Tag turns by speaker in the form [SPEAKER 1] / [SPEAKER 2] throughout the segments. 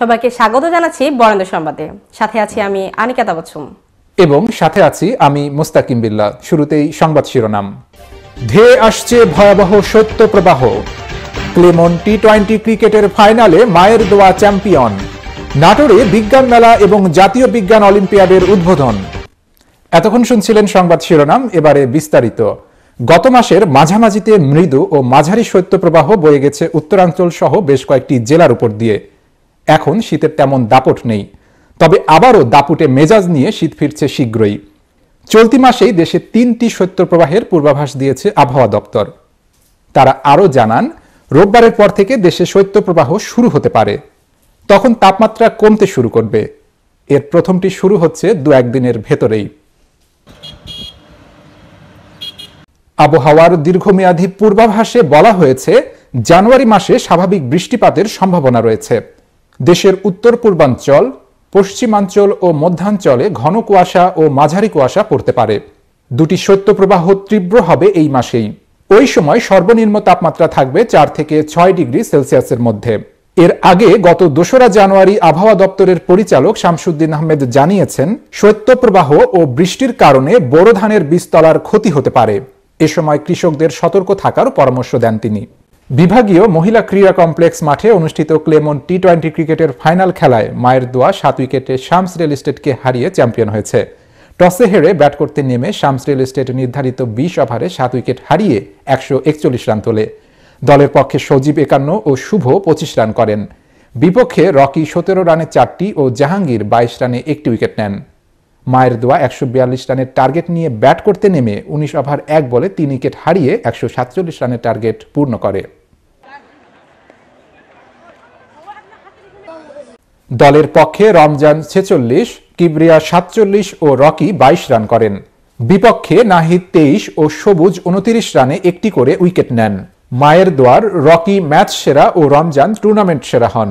[SPEAKER 1] সবাইকে স্বাগত জানাচ্ছি বরেন্দ্র সংবাদে সাথে আছি আমি আনিকাতা বচ্চুম
[SPEAKER 2] এবং সাথে আছি আমি মুস্তাকিম বিল্লা শুরুতেই সংবাদ শিরোনাম ধে আসছে ভয়াবহ সত্য প্রবাহ ক্লেমন টি টোয়েন্টি ক্রিকেটের ফাইনালে মায়ের দোয়া চ্যাম্পিয়ন নাটোরে বিজ্ঞান মেলা এবং জাতীয় বিজ্ঞান অলিম্পিয়াডের উদ্বোধন এতক্ষণ শুনছিলেন সংবাদ শিরোনাম এবারে বিস্তারিত গত মাসের মাঝামাঝিতে মৃদু ও মাঝারি শৈত্যপ্রবাহ বয়ে গেছে উত্তরাঞ্চল সহ বেশ কয়েকটি জেলার উপর দিয়ে এখন শীতের তেমন দাপট নেই তবে আবারও দাপুটে মেজাজ নিয়ে শীত ফিরছে শীঘ্রই চলতি মাসেই দেশে তিনটি শৈত্যপ্রবাহের পূর্বাভাস দিয়েছে আবহাওয়া দপ্তর তারা আরও জানান রোববারের পর থেকে দেশে শৈত্যপ্রবাহ শুরু হতে পারে তখন তাপমাত্রা কমতে শুরু করবে এর প্রথমটি শুরু হচ্ছে দু একদিনের ভেতরেই আবহাওয়ার দীর্ঘমেয়াদী পূর্বাভাসে বলা হয়েছে জানুয়ারি মাসে স্বাভাবিক বৃষ্টিপাতের সম্ভাবনা রয়েছে দেশের উত্তর পূর্বাঞ্চল পশ্চিমাঞ্চল ও মধ্যাঞ্চলে ঘন কুয়াশা ও মাঝারি কুয়াশা পড়তে পারে দুটি শৈত্যপ্রবাহ তীব্র হবে এই মাসেই ওই সময় সর্বনিম্ন তাপমাত্রা থাকবে চার থেকে ছয় ডিগ্রি সেলসিয়াসের মধ্যে এর আগে গত দোসরা জানুয়ারি আবহাওয়া দপ্তরের পরিচালক শামসুদ্দিন আহমেদ জানিয়েছেন শৈত্যপ্রবাহ ও বৃষ্টির কারণে বোরো ধানের বীজতলার ক্ষতি হতে পারে এ সময় কৃষকদের সতর্ক থাকার পরামর্শ দেন তিনি বিভাগীয় মহিলা ক্রীড়া কমপ্লেক্স মাঠে অনুষ্ঠিত ক্লেমন টি টোয়েন্টি ক্রিকেটের ফাইনাল খেলায় মায়ের দোয়া সাত উইকেটে শামস রিয়েল এস্টেটকে হারিয়ে চ্যাম্পিয়ন হয়েছে টসে হেরে ব্যাট করতে নেমে শামস রিয়েল এস্টেট নির্ধারিত বিশ ওভারে সাত উইকেট হারিয়ে একশো একচল্লিশ রান তোলে দলের পক্ষে সজীব একান্ন ও শুভ পঁচিশ রান করেন বিপক্ষে রকি সতেরো রানে চারটি ও জাহাঙ্গীর বাইশ রানে একটি উইকেট নেন মায়ের দোয়া একশো বিয়াল্লিশ রানের টার্গেট নিয়ে ব্যাট করতে নেমে উনিশ ওভার এক বলে তিন উইকেট হারিয়ে একশো সাতচল্লিশ রানের টার্গেট পূর্ণ করে দলের পক্ষে রমজান ছেচল্লিশ কিবরিয়া সাতচল্লিশ ও রকি বাইশ রান করেন বিপক্ষে নাহিদ তেইশ ও সবুজ উনতিরিশ রানে একটি করে উইকেট নেন মায়ের দোয়ার রকি ম্যাচ সেরা ও রমজান টুর্নামেন্ট সেরা হন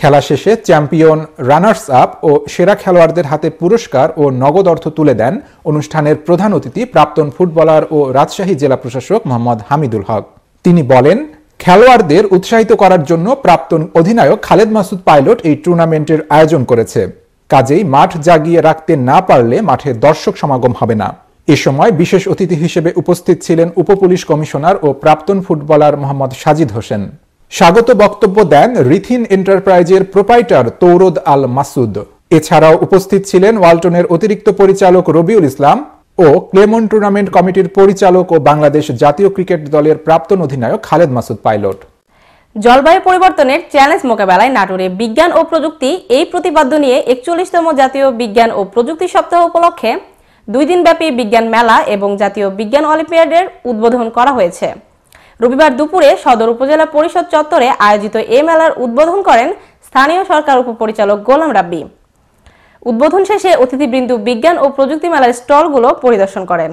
[SPEAKER 2] খেলা শেষে চ্যাম্পিয়ন রানার্স আপ ও সেরা খেলোয়াড়দের হাতে পুরস্কার ও নগদ অর্থ তুলে দেন অনুষ্ঠানের প্রধান অতিথি প্রাক্তন ফুটবলার ও রাজশাহী জেলা প্রশাসক মোহাম্মদ হামিদুল হক তিনি বলেন খেলোয়াড়দের উৎসাহিত করার জন্য প্রাক্তন অধিনায়ক খালেদ মাসুদ পাইলট এই টুর্নামেন্টের আয়োজন করেছে কাজেই মাঠ জাগিয়ে রাখতে না পারলে মাঠে দর্শক সমাগম হবে না এ সময় বিশেষ অতিথি হিসেবে উপস্থিত ছিলেন উপপুলিশ কমিশনার ও প্রাক্তন ফুটবলার মোহাম্মদ সাজিদ হোসেন স্বাগত বক্তব্য দেন রিথিন এন্টারপ্রাইজের প্রোপাইটার তৌরদ আল মাসুদ এছাড়াও উপস্থিত ছিলেন ওয়ালটনের অতিরিক্ত পরিচালক রবিউল ইসলাম ও ক্লেমন টুর্নামেন্ট কমিটির পরিচালক ও বাংলাদেশ জাতীয় ক্রিকেট দলের প্রাপ্তন অধিনায়ক খালেদ মাসুদ পাইলট
[SPEAKER 1] জলবায়ু পরিবর্তনের চ্যালেঞ্জ মোকাবেলায় নাটোরে বিজ্ঞান ও প্রযুক্তি এই প্রতিপাদ্য নিয়ে একচল্লিশতম জাতীয় বিজ্ঞান ও প্রযুক্তি সপ্তাহ উপলক্ষে দুই দিনব্যাপী বিজ্ঞান মেলা এবং জাতীয় বিজ্ঞান অলিম্পিয়াডের উদ্বোধন করা হয়েছে রবিবার দুপুরে সদর উপজেলা পরিষদ চত্বরে আয়োজিত এ মেলার উদ্বোধন করেন স্থানীয় সরকার উপপরিচালক গোলাম রাব্বি উদ্বোধন শেষে অতিথিবৃন্দ বিজ্ঞান ও প্রযুক্তি মেলার স্টলগুলো পরিদর্শন করেন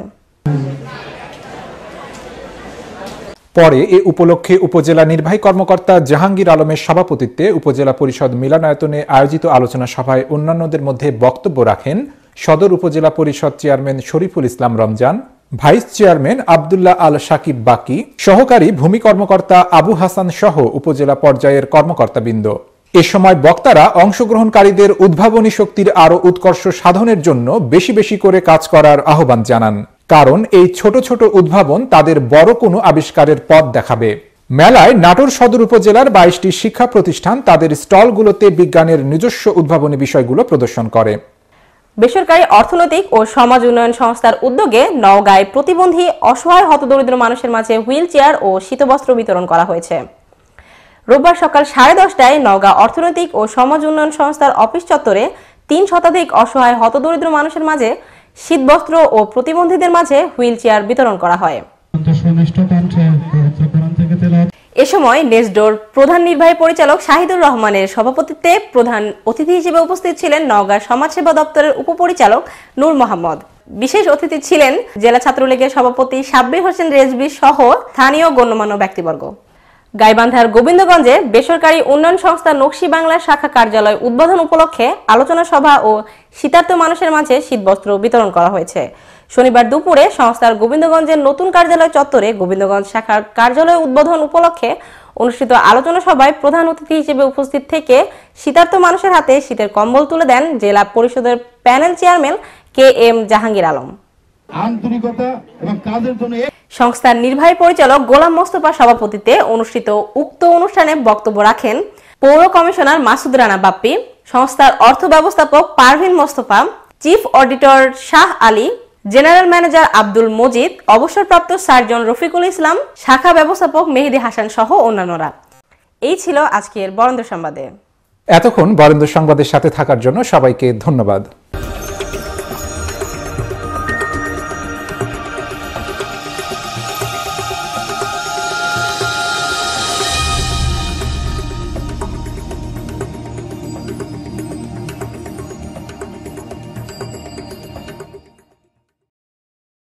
[SPEAKER 2] পরে এ উপলক্ষে উপজেলা নির্বাহী কর্মকর্তা জাহাঙ্গীর আলমের সভাপতিত্বে উপজেলা পরিষদ মিলনায়তনে আয়োজিত আলোচনা সভায় অন্যান্যদের মধ্যে বক্তব্য রাখেন সদর উপজেলা পরিষদ chairman Shariful Islam Ramzan vice chairman Abdullah Al Sakib বাকি সহকারী ভূমি কর্মকর্তা আবু হাসান সহ উপজেলা পর্যায়ের কর্মকর্তাবৃন্দ এ সময় বক্তারা অংশগ্রহণকারীদের উদ্ভাবনী শক্তির আরও উৎকর্ষ সাধনের জন্য বেশি বেশি করে কাজ করার আহ্বান জানান কারণ এই ছোট ছোট উদ্ভাবন তাদের বড় কোনো আবিষ্কারের পথ দেখাবে মেলায় নাটোর সদর উপজেলার বাইশটি শিক্ষা প্রতিষ্ঠান তাদের স্টলগুলোতে বিজ্ঞানের নিজস্ব উদ্ভাবনী বিষয়গুলো প্রদর্শন করে
[SPEAKER 1] বেসরকারি অর্থনৈতিক ও সমাজ উন্নয়ন সংস্থার উদ্যোগে নওগাঁয় প্রতিবন্ধী অসহায় হতদরিদ্র মানুষের মাঝে হুইল চেয়ার ও শীতবস্ত্র বিতরণ করা হয়েছে রোববার সকাল সাড়ে দশটায় নওগাঁ অর্থনৈতিক ও সমাজ উন্নয়ন সংস্থার অফিস চত্বরে তিন শতাধিক অসহায় হতদরিদ্র মানুষের মাঝে শীতবস্ত্র ও প্রতিবন্ধীদের মাঝে হুইল চেয়ার বিতরণ করা হয় এ সময় নেসডোর প্রধান নির্বাহী পরিচালক শাহিদুর রহমানের সভাপতিত্বে প্রধান অতিথি হিসেবে উপস্থিত ছিলেন নওগাঁ সমাজসেবা দপ্তরের উপপরিচালক নূর মোহাম্মদ বিশেষ অতিথি ছিলেন জেলা ছাত্রলীগের সভাপতি সাব্বির হোসেন রেজবি সহ স্থানীয় গণ্যমান্য ব্যক্তিবর্গ গাইবান্ধার গোবিন্দগঞ্জে বেসরকারি উন্নয়ন সংস্থা নকশি বাংলা শাখা কার্যালয় উদ্বোধন উপলক্ষে আলোচনা সভা ও শীতার্থ মানুষের মাঝে শীতবস্ত্র বিতরণ করা হয়েছে শনিবার দুপুরে সংস্থার গোবিন্দগঞ্জের নতুন কার্যালয় চত্বরে গোবিন্দগঞ্জ শাখার কার্যালয় উদ্বোধন উপলক্ষে অনুষ্ঠিত আলোচনা সভায় প্রধান অতিথি হিসেবে উপস্থিত থেকে শীতার্থ মানুষের হাতে শীতের কম্বল তুলে দেন জেলা পরিষদের panel chairman K M Jahangir Alam
[SPEAKER 2] আন্তরিকতা
[SPEAKER 1] এবং কাজের জন্য সংস্থার নির্বাহী পরিচালক গোলাম মোস্তফা সভাপতিতে অনুষ্ঠিত উক্ত অনুষ্ঠানে বক্তব্য রাখেন পৌর কমিশনার মাসুদ রানা বাপ্পি সংস্থার অর্থ ব্যবস্থাপক Parvin Mostafa chief auditor Shah Ali general manager Abdul Majid অবসরপ্রাপ্ত সার্জন রফিকুল ইসলাম শাখা ব্যবস্থাপক মেহেদি হাসান সহ অন্যান্যরা এই ছিল আজকের বরেন্দ্র সংবাদে
[SPEAKER 2] এতক্ষণ বরেন্দ্র সংবাদের সাথে থাকার জন্য সবাইকে ধন্যবাদ